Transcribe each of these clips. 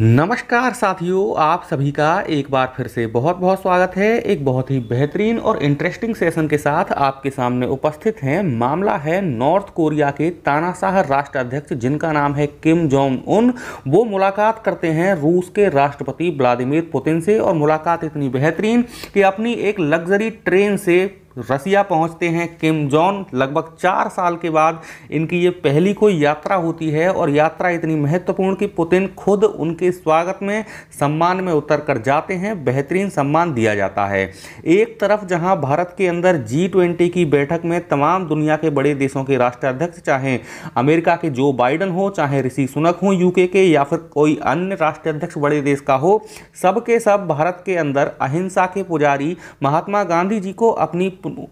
नमस्कार साथियों आप सभी का एक बार फिर से बहुत बहुत स्वागत है एक बहुत ही बेहतरीन और इंटरेस्टिंग सेशन के साथ आपके सामने उपस्थित हैं मामला है नॉर्थ कोरिया के तानाशाह राष्ट्राध्यक्ष जिनका नाम है किम जोंग उन वो मुलाकात करते हैं रूस के राष्ट्रपति व्लादिमीर पुतिन से और मुलाकात इतनी बेहतरीन कि अपनी एक लग्जरी ट्रेन से रसिया पहुंचते हैं किम जॉन लगभग चार साल के बाद इनकी ये पहली कोई यात्रा होती है और यात्रा इतनी महत्वपूर्ण कि पुतिन खुद उनके स्वागत में सम्मान में उतर कर जाते हैं बेहतरीन सम्मान दिया जाता है एक तरफ जहां भारत के अंदर जी ट्वेंटी की बैठक में तमाम दुनिया के बड़े देशों के राष्ट्राध्यक्ष चाहे अमेरिका के जो बाइडन हो चाहे ऋषि सुनक हों यू के या फिर कोई अन्य राष्ट्राध्यक्ष बड़े देश का हो सबके सब भारत के अंदर अहिंसा के पुजारी महात्मा गांधी जी को अपनी penuh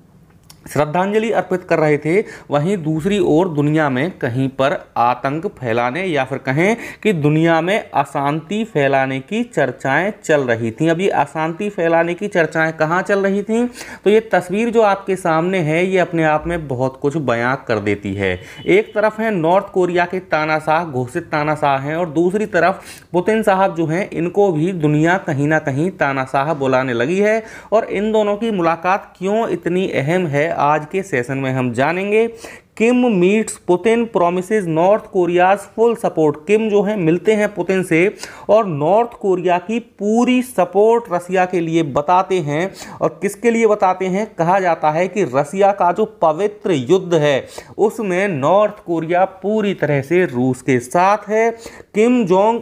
श्रद्धांजलि अर्पित कर रहे थे वहीं दूसरी ओर दुनिया में कहीं पर आतंक फैलाने या फिर कहें कि दुनिया में अशांति फैलाने की चर्चाएं चल रही थी अभी अशांति फैलाने की चर्चाएं कहाँ चल रही थी तो ये तस्वीर जो आपके सामने है ये अपने आप में बहुत कुछ बयां कर देती है एक तरफ है नॉर्थ कोरिया के तानाशाह घोषित तानाशाह हैं और दूसरी तरफ पुतिन साहब जो हैं इनको भी दुनिया कहीं ना कहीं तानाशाह बुलाने लगी है और इन दोनों की मुलाकात क्यों इतनी अहम है आज के सेशन में हम जानेंगे Kim meets Putin promises North Korea's full support Kim जो है मिलते हैं पुतिन से और नॉर्थ कोरिया की पूरी सपोर्ट रसिया के लिए बताते हैं और किसके लिए बताते हैं कहा जाता है कि रसिया का जो पवित्र युद्ध है उसमें नॉर्थ कोरिया पूरी तरह से रूस के साथ है Kim Jong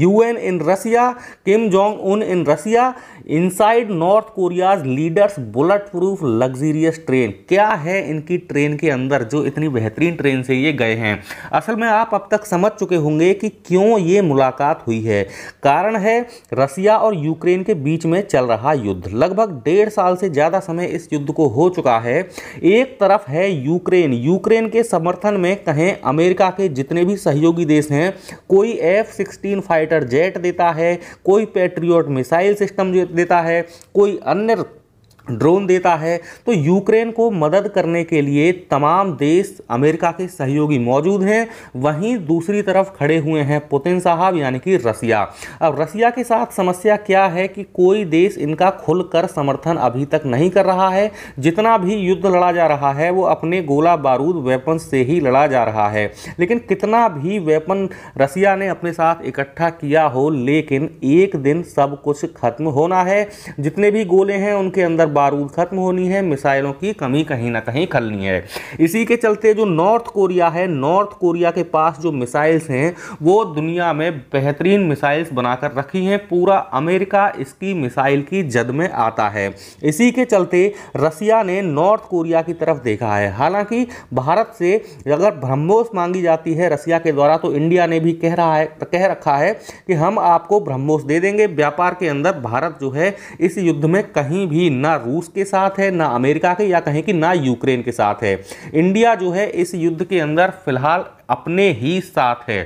Un in Russia Kim Jong Un in Russia inside North Korea's leaders bullet proof luxurious train क्या है इनकी ट्रेन के अंदर जो इतनी बेहतरीन ट्रेन से ये गए हैं असल में आप अब तक समझ चुके होंगे कि क्यों ये मुलाकात हुई है कारण है रसिया और यूक्रेन के बीच में चल रहा युद्ध लगभग डेढ़ साल से ज़्यादा समय इस युद्ध को हो चुका है एक तरफ है यूक्रेन यूक्रेन के समर्थन में कहें अमेरिका के जितने भी सहयोगी देश हैं कोई एफ सिक्सटीन फाइटर जेट देता है कोई पेट्रियोट मिसाइल सिस्टम देता है कोई अन्य ड्रोन देता है तो यूक्रेन को मदद करने के लिए तमाम देश अमेरिका के सहयोगी मौजूद हैं वहीं दूसरी तरफ खड़े हुए हैं पुतिन साहब यानी कि रसिया अब रसिया के साथ समस्या क्या है कि कोई देश इनका खुलकर समर्थन अभी तक नहीं कर रहा है जितना भी युद्ध लड़ा जा रहा है वो अपने गोला बारूद वेपन से ही लड़ा जा रहा है लेकिन कितना भी वेपन रसिया ने अपने साथ इकट्ठा किया हो लेकिन एक दिन सब कुछ खत्म होना है जितने भी गोले हैं उनके अंदर बारूद खत्म होनी है मिसाइलों की कमी कहीं ना कहीं खलनी है इसी के चलते जो नॉर्थ कोरिया है नॉर्थ कोरिया के पास जो मिसाइल्स हैं वो दुनिया में बेहतरीन मिसाइल्स बनाकर रखी हैं पूरा अमेरिका इसकी मिसाइल की जद में आता है इसी के चलते रसिया ने नॉर्थ कोरिया की तरफ देखा है हालांकि भारत से अगर ब्रह्मोस मांगी जाती है रसिया के द्वारा तो इंडिया ने भी कह रहा है कह रखा है कि हम आपको ब्रह्मोस दे देंगे व्यापार के अंदर भारत जो है इस युद्ध में कहीं भी ना रूस के साथ है ना अमेरिका के या कहें कि ना यूक्रेन के साथ है इंडिया जो है इस युद्ध के अंदर फिलहाल अपने ही साथ है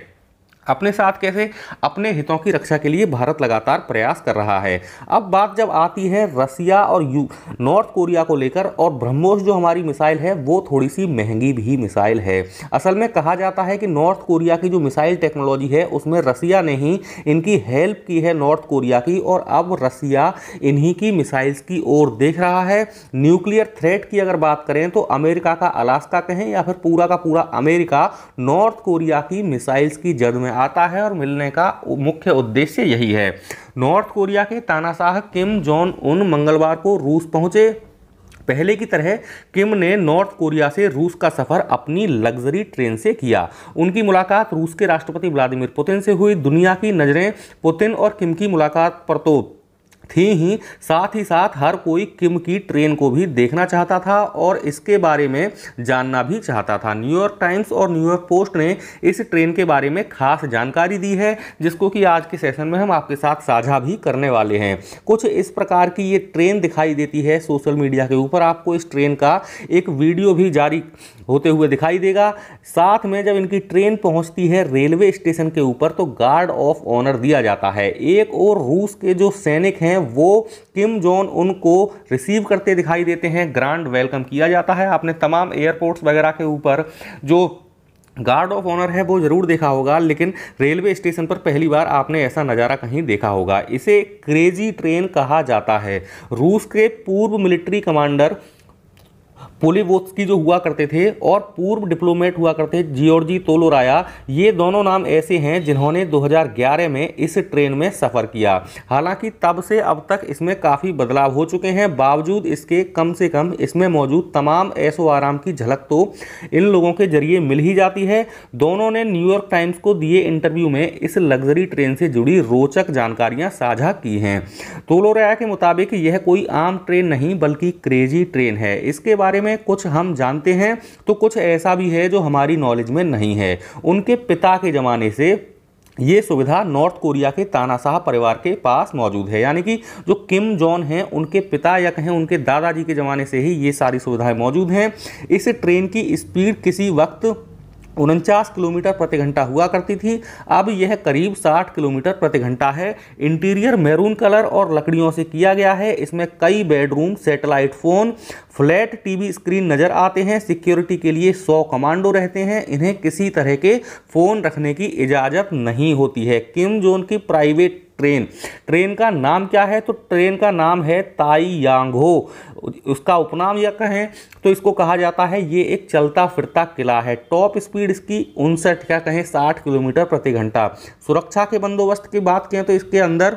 अपने साथ कैसे अपने हितों की रक्षा के लिए भारत लगातार प्रयास कर रहा है अब बात जब आती है रसिया और यू नॉर्थ कोरिया को लेकर और ब्रह्मोस जो हमारी मिसाइल है वो थोड़ी सी महंगी भी मिसाइल है असल में कहा जाता है कि नॉर्थ कोरिया की जो मिसाइल टेक्नोलॉजी है उसमें रसिया ने ही इनकी हेल्प की है नॉर्थ कोरिया की और अब रसिया इन्हीं की मिसाइल्स की ओर देख रहा है न्यूक्लियर थ्रेट की अगर बात करें तो अमेरिका का अलास्का कहें या फिर पूरा का पूरा अमेरिका नॉर्थ कोरिया की मिसाइल्स की जद में आता है और मिलने का मुख्य उद्देश्य यही है नॉर्थ कोरिया के तानाशाह किम जोन उन मंगलवार को रूस पहुंचे पहले की तरह किम ने नॉर्थ कोरिया से रूस का सफ़र अपनी लग्जरी ट्रेन से किया उनकी मुलाकात रूस के राष्ट्रपति व्लादिमीर पुतिन से हुई दुनिया की नज़रें पुतिन और किम की मुलाकात पर तो थी ही साथ ही साथ हर कोई किम की ट्रेन को भी देखना चाहता था और इसके बारे में जानना भी चाहता था न्यूयॉर्क टाइम्स और न्यूयॉर्क पोस्ट ने इस ट्रेन के बारे में खास जानकारी दी है जिसको कि आज के सेशन में हम आपके साथ साझा भी करने वाले हैं कुछ इस प्रकार की ये ट्रेन दिखाई देती है सोशल मीडिया के ऊपर आपको इस ट्रेन का एक वीडियो भी जारी होते हुए दिखाई देगा साथ में जब इनकी ट्रेन पहुंचती है रेलवे स्टेशन के ऊपर तो गार्ड ऑफ ऑनर दिया जाता है एक और रूस के जो सैनिक हैं वो किम जोन उनको रिसीव करते दिखाई देते हैं ग्रांड वेलकम किया जाता है आपने तमाम एयरपोर्ट्स वगैरह के ऊपर जो गार्ड ऑफ ऑनर है वो ज़रूर देखा होगा लेकिन रेलवे स्टेशन पर पहली बार आपने ऐसा नज़ारा कहीं देखा होगा इसे क्रेजी ट्रेन कहा जाता है रूस के पूर्व मिलिट्री कमांडर की जो हुआ करते थे और पूर्व डिप्लोमेट हुआ करते थे जियोर्जी तोलोराया ये दोनों नाम ऐसे हैं जिन्होंने 2011 में इस ट्रेन में सफ़र किया हालांकि तब से अब तक इसमें काफ़ी बदलाव हो चुके हैं बावजूद इसके कम से कम इसमें मौजूद तमाम ऐसो आराम की झलक तो इन लोगों के जरिए मिल ही जाती है दोनों ने न्यूयॉर्क टाइम्स को दिए इंटरव्यू में इस लग्जरी ट्रेन से जुड़ी रोचक जानकारियाँ साझा की हैं तोलोराया के मुताबिक यह कोई आम ट्रेन नहीं बल्कि क्रेजी ट्रेन है इसके बारे में हैं कुछ हम जानते हैं तो कुछ ऐसा भी है जो हमारी नॉलेज में नहीं है उनके पिता के ज़माने से ये सुविधा नॉर्थ कोरिया के तानाशाह परिवार के पास मौजूद है यानी कि जो किम जॉन हैं उनके पिता या कहें उनके दादाजी के ज़माने से ही ये सारी सुविधाएं मौजूद हैं इस ट्रेन की स्पीड किसी वक्त उनचास किलोमीटर प्रति घंटा हुआ करती थी अब यह करीब 60 किलोमीटर प्रति घंटा है इंटीरियर मैरून कलर और लकड़ियों से किया गया है इसमें कई bedroom satellite phone flat TV screen नज़र आते हैं सिक्योरिटी के लिए 100 कमांडो रहते हैं इन्हें किसी तरह के फ़ोन रखने की इजाज़त नहीं होती है किम जोन की प्राइवेट ट्रेन ट्रेन का नाम क्या है तो ट्रेन का नाम है ताई यांगो उसका उपनाम या कहें तो इसको कहा जाता है ये एक चलता फिरता किला है टॉप स्पीड इसकी उनसठ क्या कहें साठ किलोमीटर प्रति घंटा सुरक्षा के बंदोबस्त की बात करें तो इसके अंदर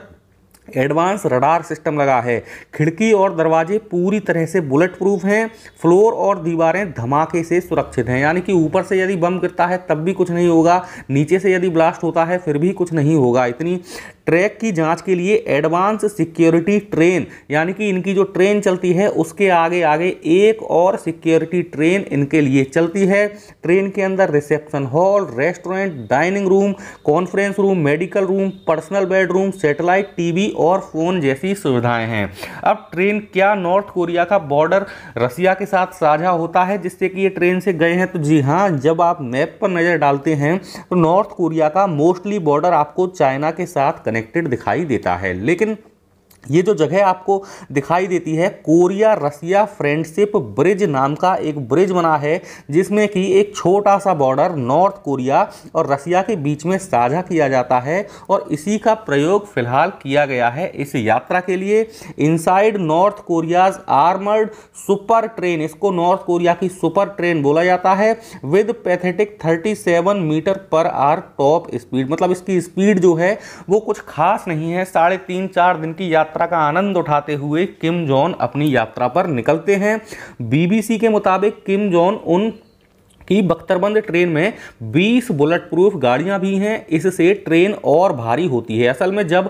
एडवांस रडार सिस्टम लगा है खिड़की और दरवाजे पूरी तरह से बुलेट प्रूफ हैं फ्लोर और दीवारें धमाके से सुरक्षित हैं यानी कि ऊपर से यदि बम गिरता है तब भी कुछ नहीं होगा नीचे से यदि ब्लास्ट होता है फिर भी कुछ नहीं होगा इतनी ट्रैक की जांच के लिए एडवांस सिक्योरिटी ट्रेन यानी कि इनकी जो ट्रेन चलती है उसके आगे आगे एक और सिक्योरिटी ट्रेन इनके लिए चलती है ट्रेन के अंदर reception hall restaurant dining room conference room medical room personal bedroom satellite TV और फ़ोन जैसी सुविधाएं हैं अब ट्रेन क्या नॉर्थ कोरिया का बॉर्डर रसिया के साथ साझा होता है जिससे कि ये ट्रेन से गए हैं तो जी हाँ जब आप मैप पर नज़र डालते हैं तो नॉर्थ कोरिया का मोस्टली बॉर्डर आपको चाइना के साथ कनेक्ट कनेक्टेड दिखाई देता है लेकिन ये जो जगह आपको दिखाई देती है कोरिया रसिया फ्रेंडशिप ब्रिज नाम का एक ब्रिज बना है जिसमें कि एक छोटा सा बॉर्डर नॉर्थ कोरिया और रसिया के बीच में साझा किया जाता है और इसी का प्रयोग फिलहाल किया गया है इस यात्रा के लिए inside North Korea's armoured super train इसको नॉर्थ कोरिया की सुपर ट्रेन बोला जाता है with pathetic thirty metre per hour top speed मतलब इसकी स्पीड जो है वो कुछ खास नहीं है साढ़े तीन चार दिन की यात्रा यात्रा का आनंद उठाते हुए किम जोन अपनी यात्रा पर निकलते हैं बीबीसी के मुताबिक किम जोन उन कि बख्तरबंद ट्रेन में 20 बुलेट प्रूफ गाड़ियां भी हैं इससे ट्रेन और भारी होती है असल में जब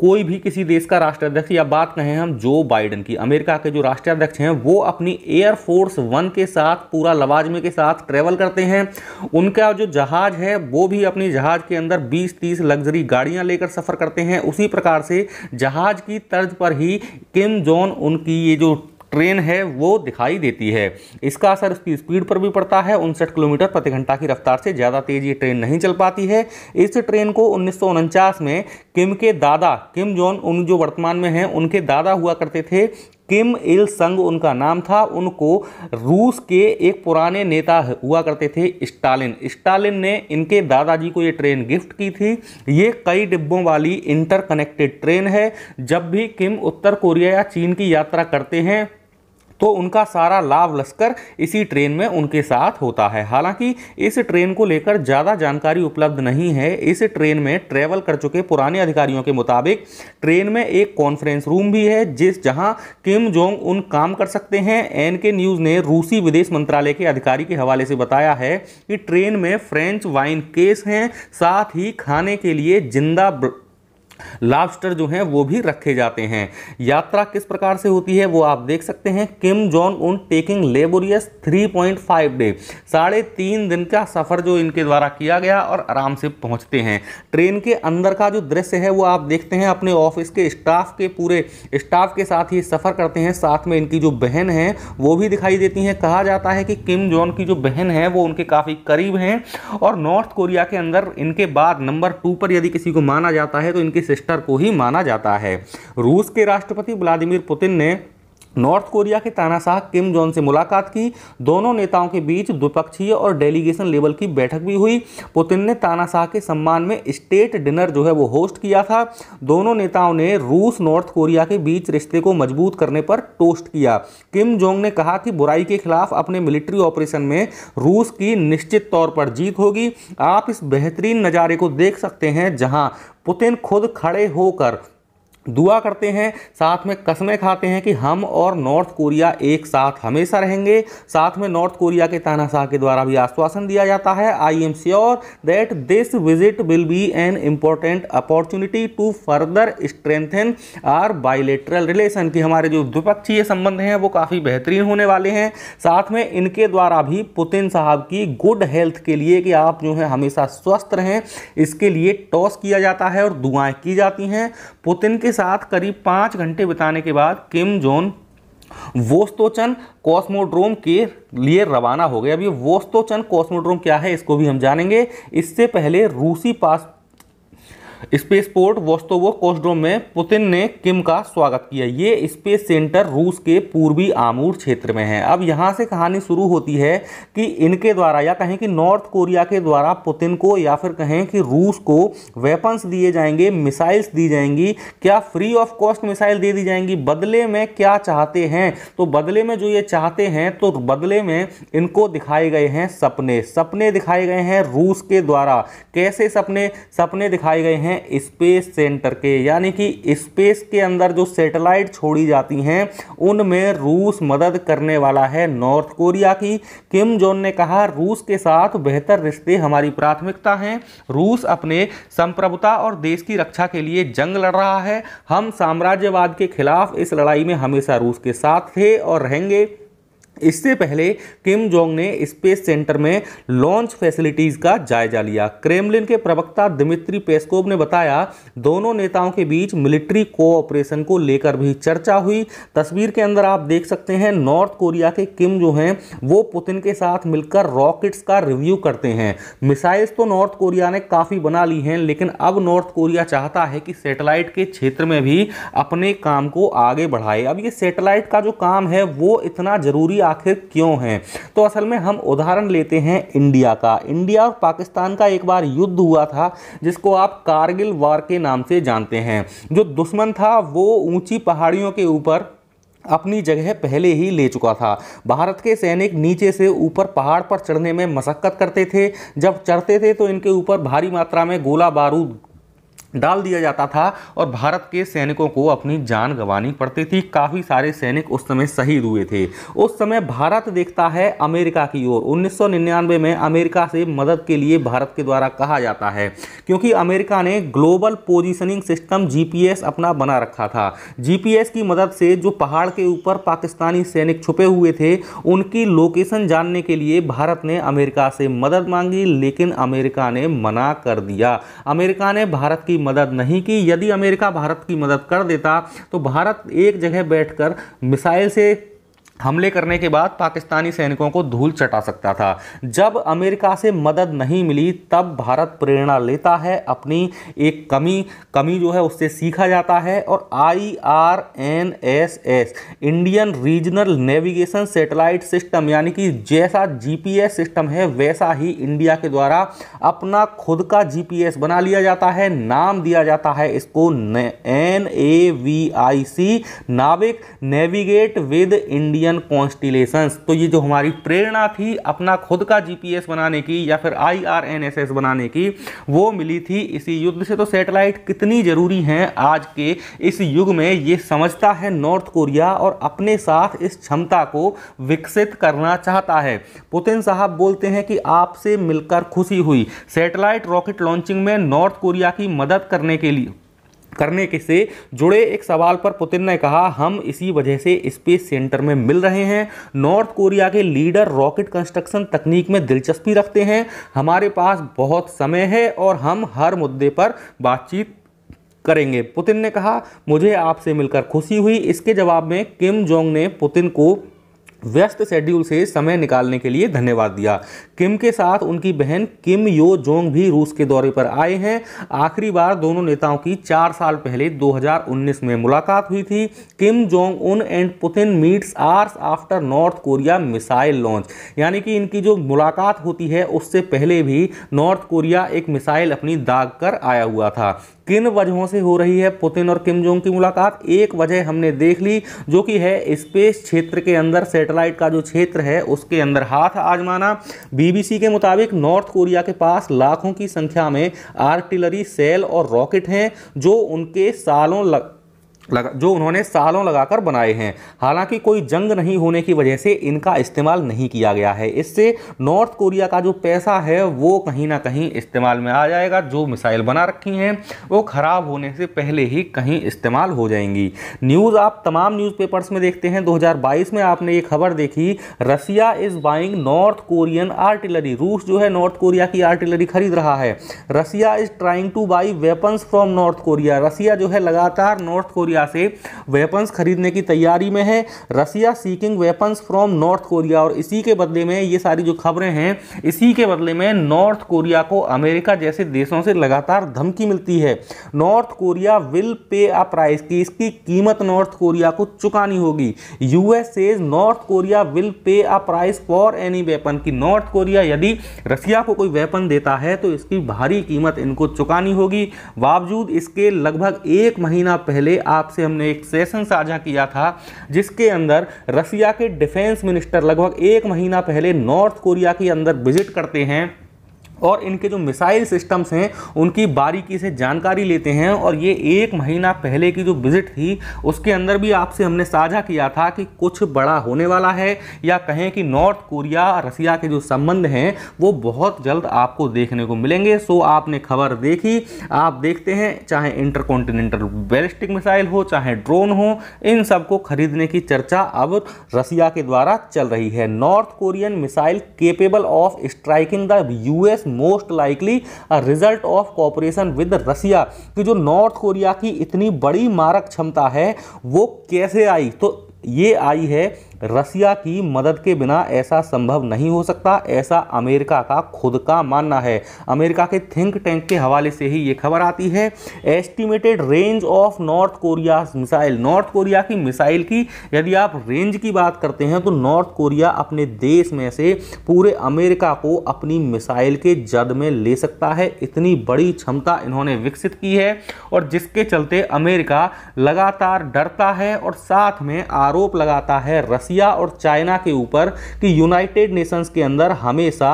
कोई भी किसी देश का राष्ट्राध्यक्ष या बात कहें हम जो बाइडन की अमेरिका के जो राष्ट्राध्यक्ष हैं वो अपनी एयरफोर्स वन के साथ पूरा लवाजमे के साथ ट्रेवल करते हैं उनका जो जहाज है वो भी अपनी जहाज के अंदर बीस तीस लग्जरी गाड़ियाँ लेकर सफ़र करते हैं उसी प्रकार से जहाज की तर्ज पर ही किम जोन उनकी ये जो ट्रेन है वो दिखाई देती है इसका असर इसकी स्पीड पर भी पड़ता है उनसठ किलोमीटर प्रति घंटा की रफ्तार से ज़्यादा तेज ये ट्रेन नहीं चल पाती है इस ट्रेन को उन्नीस में किम के दादा किम जोन उन जो वर्तमान में हैं उनके दादा हुआ करते थे किम इल संग उनका नाम था उनको रूस के एक पुराने नेता हुआ करते थे स्टालिन स्टालिन ने इनके दादाजी को ये ट्रेन गिफ्ट की थी ये कई डिब्बों वाली इंटरकनेक्टेड ट्रेन है जब भी किम उत्तर कोरिया या चीन की यात्रा करते हैं तो उनका सारा लाभ लश्कर इसी ट्रेन में उनके साथ होता है हालांकि इस ट्रेन को लेकर ज़्यादा जानकारी उपलब्ध नहीं है इस ट्रेन में ट्रेवल कर चुके पुराने अधिकारियों के मुताबिक ट्रेन में एक कॉन्फ्रेंस रूम भी है जिस जहाँ किम जोंग उन काम कर सकते हैं एन के न्यूज़ ने रूसी विदेश मंत्रालय के अधिकारी के हवाले से बताया है कि ट्रेन में फ्रेंच वाइन केस हैं साथ ही खाने के लिए जिंदा लॉबस्टर जो हैं वो भी रखे जाते हैं यात्रा किस प्रकार से होती है वो आप देख सकते हैं Kim Jong Un taking laborious 3.5 day साढ़े तीन दिन का सफ़र जो इनके द्वारा किया गया और आराम से पहुंचते हैं ट्रेन के अंदर का जो दृश्य है वो आप देखते हैं अपने ऑफिस के स्टाफ के पूरे स्टाफ के साथ ही सफ़र करते हैं साथ में इनकी जो बहन है वो भी दिखाई देती हैं कहा जाता है कि किम जॉन की जो बहन है वो उनके काफ़ी करीब हैं और नॉर्थ कोरिया के अंदर इनके बाद नंबर टू पर यदि किसी को माना जाता है तो इनके सिस्टर को ही माना जाता है रूस के राष्ट्रपति व्लादिमिर पुतिन ने नॉर्थ कोरिया के तानाशाह किम जोन से मुलाकात की दोनों नेताओं के बीच द्विपक्षीय और डेलीगेशन लेवल की बैठक भी हुई पुतिन ने तानाशाह के सम्मान में स्टेट डिनर जो है वो होस्ट किया था दोनों नेताओं ने रूस नॉर्थ कोरिया के बीच रिश्ते को मजबूत करने पर टोस्ट किया किम जोंग ने कहा कि बुराई के खिलाफ अपने मिलिट्री ऑपरेशन में रूस की निश्चित तौर पर जीत होगी आप इस बेहतरीन नज़ारे को देख सकते हैं जहाँ पुतिन खुद खड़े होकर दुआ करते हैं साथ में कसमें खाते हैं कि हम और नॉर्थ कोरिया एक साथ हमेशा रहेंगे साथ में नॉर्थ कोरिया के तानाशाह के द्वारा भी आश्वासन दिया जाता है I am sure that this visit will be an important opportunity to further strengthen our bilateral relation कि हमारे जो द्विपक्षीय संबंध हैं वो काफ़ी बेहतरीन होने वाले हैं साथ में इनके द्वारा भी पुतिन साहब की गुड हेल्थ के लिए कि आप जो है हमेशा स्वस्थ रहें इसके लिए टॉस किया जाता है और दुआएँ की जाती हैं पुतिन के के साथ करीब पाँच घंटे बिताने के बाद किम जोन वोस्तोचन कॉस्मोड्रोम के लिए रवाना हो गए अब ये वोस्तोचन कॉस्मोड्रोम क्या है इसको भी हम जानेंगे इससे पहले रूसी पास स्पेस पोर्ट वोस्तोवो कोस्डोम में पुतिन ने किम का स्वागत किया ये स्पेस सेंटर रूस के पूर्वी आमूर क्षेत्र में है अब यहाँ से कहानी शुरू होती है कि इनके द्वारा या कहें कि नॉर्थ कोरिया के द्वारा पुतिन को या फिर कहें कि रूस को वेपन्स दिए जाएंगे मिसाइल्स दी जाएंगी क्या फ्री ऑफ कॉस्ट मिसाइल दे दी जाएंगी बदले में क्या चाहते हैं तो बदले में जो ये चाहते हैं तो बदले में इनको दिखाए गए हैं सपने सपने दिखाए गए हैं रूस के द्वारा कैसे सपने सपने दिखाए गए हैं हैं स्पेस सेंटर के यानी कि स्पेस के अंदर जो सैटेलाइट छोड़ी जाती हैं उनमें रूस मदद करने वाला है नॉर्थ कोरिया की किम जोन ने कहा रूस के साथ बेहतर रिश्ते हमारी प्राथमिकता हैं रूस अपने संप्रभुता और देश की रक्षा के लिए जंग लड़ रहा है हम साम्राज्यवाद के खिलाफ इस लड़ाई में हमेशा रूस के साथ थे और रहेंगे इससे पहले किम जोंग ने स्पेस सेंटर में लॉन्च फैसिलिटीज का जायजा लिया क्रेमलिन के प्रवक्ता दिमित्री पेस्कोव ने बताया दोनों नेताओं के बीच मिलिट्री कोऑपरेशन को लेकर भी चर्चा हुई तस्वीर के अंदर आप देख सकते हैं नॉर्थ कोरिया के किम जो हैं वो पुतिन के साथ मिलकर रॉकेट्स का रिव्यू करते हैं मिसाइल्स तो नॉर्थ कोरिया ने काफ़ी बना ली हैं लेकिन अब नॉर्थ कोरिया चाहता है कि सेटेलाइट के क्षेत्र में भी अपने काम को आगे बढ़ाए अब ये सेटेलाइट का जो काम है वो इतना ज़रूरी आखिर क्यों हैं तो असल में हम उदाहरण लेते हैं इंडिया का इंडिया और पाकिस्तान का एक बार युद्ध हुआ था जिसको आप कारगिल वार के नाम से जानते हैं जो दुश्मन था वो ऊंची पहाड़ियों के ऊपर अपनी जगह पहले ही ले चुका था भारत के सैनिक नीचे से ऊपर पहाड़ पर चढ़ने में मशक्क़त करते थे जब चढ़ते थे तो इनके ऊपर भारी मात्रा में गोला बारूद डाल दिया जाता था और भारत के सैनिकों को अपनी जान गंवानी पड़ती थी काफ़ी सारे सैनिक उस समय शहीद हुए थे उस समय भारत देखता है अमेरिका की ओर 1999 में अमेरिका से मदद के लिए भारत के द्वारा कहा जाता है क्योंकि अमेरिका ने ग्लोबल पोजीशनिंग सिस्टम जीपीएस अपना बना रखा था जीपीएस की मदद से जो पहाड़ के ऊपर पाकिस्तानी सैनिक छुपे हुए थे उनकी लोकेशन जानने के लिए भारत ने अमेरिका से मदद मांगी लेकिन अमेरिका ने मना कर दिया अमेरिका ने भारत की की मदद नहीं की यदि अमेरिका भारत की मदद कर देता तो भारत एक जगह बैठकर मिसाइल से हमले करने के बाद पाकिस्तानी सैनिकों को धूल चटा सकता था जब अमेरिका से मदद नहीं मिली तब भारत प्रेरणा लेता है अपनी एक कमी कमी जो है उससे सीखा जाता है और I R N S S Indian regional navigation satellite system यानी कि जैसा जीपीएस सिस्टम है वैसा ही इंडिया के द्वारा अपना खुद का जीपीएस बना लिया जाता है नाम दिया जाता है इसको N A V I C NavIC navigate with India Indian constellations तो ये जो हमारी प्रेरणा थी अपना खुद का जीपीएस बनाने की या फिर आईआरएनएसएस बनाने की वो मिली थी इसी युद्ध से तो सैटेलाइट कितनी ज़रूरी हैं आज के इस युग में ये समझता है नॉर्थ कोरिया और अपने साथ इस क्षमता को विकसित करना चाहता है पुतिन साहब बोलते हैं कि आपसे मिलकर खुशी हुई सेटेलाइट रॉकेट लॉन्चिंग में नॉर्थ कोरिया की मदद करने के लिए करने के से जुड़े एक सवाल पर पुतिन ने कहा हम इसी वजह से स्पेस सेंटर में मिल रहे हैं नॉर्थ कोरिया के लीडर रॉकेट कंस्ट्रक्शन तकनीक में दिलचस्पी रखते हैं हमारे पास बहुत समय है और हम हर मुद्दे पर बातचीत करेंगे पुतिन ने कहा मुझे आपसे मिलकर खुशी हुई इसके जवाब में किम जोंग ने पुतिन को व्यस्त शेड्यूल से समय निकालने के लिए धन्यवाद दिया किम के साथ उनकी बहन किम यो जोंग भी रूस के दौरे पर आए हैं आखिरी बार दोनों नेताओं की चार साल पहले 2019 में मुलाकात हुई थी Kim Jong Un and Putin meets hours after North Korea missile launch यानी कि इनकी जो मुलाकात होती है उससे पहले भी नॉर्थ कोरिया एक मिसाइल अपनी दाग कर आया हुआ था किन वजहों से हो रही है पुतिन और किम जोंग की मुलाकात एक वजह हमने देख ली जो कि है स्पेस क्षेत्र के अंदर सैटेलाइट का जो क्षेत्र है उसके अंदर हाथ आजमाना बीबीसी के मुताबिक नॉर्थ कोरिया के पास लाखों की संख्या में आर्टिलरी सेल और रॉकेट हैं जो उनके सालों लग लगा जो उन्होंने सालों लगाकर बनाए हैं हालांकि कोई जंग नहीं होने की वजह से इनका इस्तेमाल नहीं किया गया है इससे नॉर्थ कोरिया का जो पैसा है वो कहीं ना कहीं इस्तेमाल में आ जाएगा जो मिसाइल बना रखी हैं वो ख़राब होने से पहले ही कहीं इस्तेमाल हो जाएंगी न्यूज़ आप तमाम न्यूज़पेपर्स में देखते हैं 2022 में आपने ये खबर देखी Russia is buying North Korean artillery रूस जो है नॉर्थ कोरिया की आर्टिलरी खरीद रहा है Russia is trying to buy weapons from North Korea Russia जो है लगातार नॉर्थ कोरिया कोरिया से वेपन्स खरीदने की तैयारी में है Russia seeking weapons from North Korea और इसी के बदले में ये सारी जो खबरें हैं इसी के बदले में नॉर्थ कोरिया को अमेरिका जैसे देशों से लगातार धमकी मिलती है North Korea will pay a price की इसकी कीमत नॉर्थ कोरिया को चुकानी होगी US says North Korea will pay a price for any weapon की नॉर्थ कोरिया यदि रसिया को कोई वेपन देता है तो इसकी भारी कीमत इनको चुकानी होगी बावजूद इसके लगभग एक महीना पहले आप साहब से हमने एक सेशन साझा किया था जिसके अंदर रसिया के डिफेंस मिनिस्टर लगभग एक महीना पहले नॉर्थ कोरिया के अंदर विजिट करते हैं और इनके जो मिसाइल सिस्टम्स हैं उनकी बारीकी से जानकारी लेते हैं और ये एक महीना पहले की जो विजिट थी उसके अंदर भी आपसे हमने साझा किया था कि कुछ बड़ा होने वाला है या कहें कि नॉर्थ कोरिया रसिया के जो संबंध हैं वो बहुत जल्द आपको देखने को मिलेंगे सो आपने खबर देखी आप देखते हैं चाहे इंटर कॉन्टिनेंटल बैलिस्टिक मिसाइल हो चाहे ड्रोन हो इन सबको खरीदने की चर्चा अब रसिया के द्वारा चल रही है North Korean missile capable of striking the US most likely result of cooperation with Russia कि जो नॉर्थ कोरिया की इतनी बड़ी मारक क्षमता है वो कैसे आई तो ये आई है रसिया की मदद के बिना ऐसा संभव नहीं हो सकता ऐसा अमेरिका का खुद का मानना है अमेरिका के थिंक टैंक के हवाले से ही ये खबर आती है estimated range of North Korea missile North Korea की मिसाइल की यदि आप रेंज की बात करते हैं तो नॉर्थ कोरिया अपने देश में से पूरे अमेरिका को अपनी मिसाइल के जद में ले सकता है इतनी बड़ी क्षमता इन्होंने विकसित की है और जिसके चलते अमेरिका लगातार डरता है और साथ में आरोप लगाता है रसिया और चाइना के ऊपर कि यूनाइटेड नेशंस के अंदर हमेशा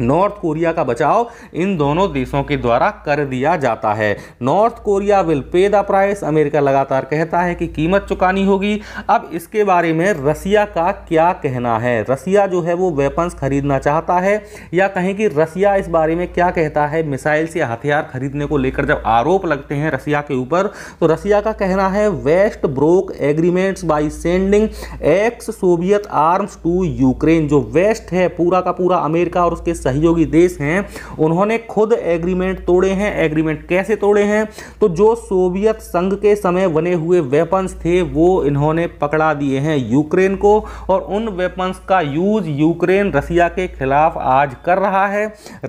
नॉर्थ कोरिया का बचाव इन दोनों देशों के द्वारा कर दिया जाता है North Korea will pay the price America लगातार कहता है कि कीमत चुकानी होगी अब इसके बारे में रसिया का क्या कहना है रसिया जो है वो वेपन्स खरीदना चाहता है या कहें कि रसिया इस बारे में क्या कहता है मिसाइल्स या हथियार खरीदने को लेकर जब आरोप लगते हैं रसिया के ऊपर तो रसिया का कहना है west broke agreements by sending ex Soviet arms to Ukraine जो वेस्ट है पूरा का पूरा अमेरिका और उसके सहयोगी देश हैं उन्होंने खुद एग्रीमेंट तोड़े हैं एग्रीमेंट कैसे तोड़े हैं तो जो सोवियत संघ के समय बने हुए वेपन्स थे वो इन्होंने पकड़ा दिए हैं यूक्रेन को और उन वेपन्स का यूज यूक्रेन रसिया के खिलाफ आज कर रहा है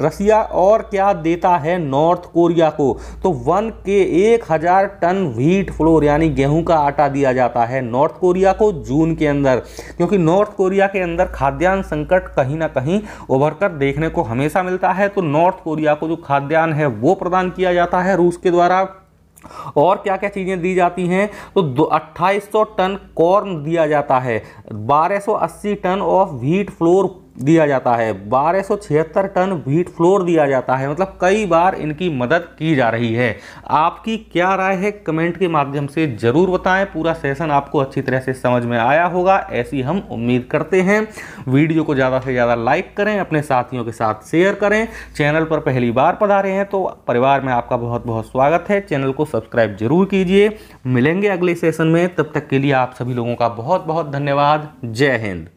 रसिया और क्या देता है नॉर्थ कोरिया को तो वन के एक हज़ार टन व्हीट फ्लोर यानी गेहूं का आटा दिया जाता है नॉर्थ कोरिया को जून के अंदर क्योंकि नॉर्थ कोरिया के अंदर खाद्यान्न संकट कहीं ना कहीं उभर कर देखने देखने को हमेशा मिलता है तो नॉर्थ कोरिया को जो खाद्यान्न है वो प्रदान किया जाता है रूस के द्वारा और क्या क्या चीज़ें दी जाती हैं तो अट्ठाईस टन कॉर्न दिया जाता है 1280 टन ऑफ व्हीट फ्लोर दिया जाता है बारह टन व्हीट फ्लोर दिया जाता है मतलब कई बार इनकी मदद की जा रही है आपकी क्या राय है कमेंट के माध्यम से ज़रूर बताएं पूरा सेशन आपको अच्छी तरह से समझ में आया होगा ऐसी हम उम्मीद करते हैं वीडियो को ज़्यादा से ज़्यादा लाइक करें अपने साथियों के साथ शेयर करें चैनल पर पहली बार पधारे हैं तो परिवार में आपका बहुत बहुत स्वागत है चैनल को सब्सक्राइब जरूर कीजिए मिलेंगे अगले सेशन में तब तक के लिए आप सभी लोगों का बहुत बहुत धन्यवाद जय हिंद